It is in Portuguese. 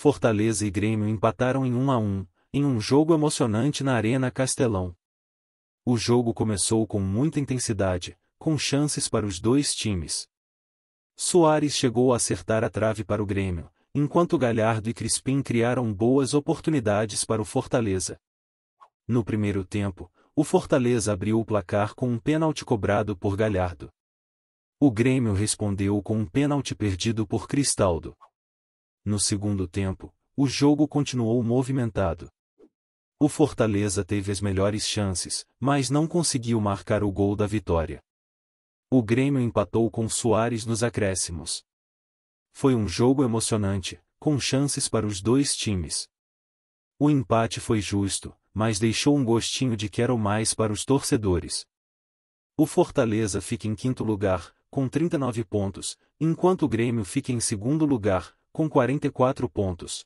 Fortaleza e Grêmio empataram em 1 a 1, em um jogo emocionante na Arena Castelão. O jogo começou com muita intensidade, com chances para os dois times. Soares chegou a acertar a trave para o Grêmio, enquanto Galhardo e Crispim criaram boas oportunidades para o Fortaleza. No primeiro tempo, o Fortaleza abriu o placar com um pênalti cobrado por Galhardo. O Grêmio respondeu com um pênalti perdido por Cristaldo. No segundo tempo, o jogo continuou movimentado. O Fortaleza teve as melhores chances, mas não conseguiu marcar o gol da vitória. O Grêmio empatou com Soares nos acréscimos. Foi um jogo emocionante, com chances para os dois times. O empate foi justo, mas deixou um gostinho de quero mais para os torcedores. O Fortaleza fica em quinto lugar, com 39 pontos, enquanto o Grêmio fica em segundo lugar, com 44 pontos.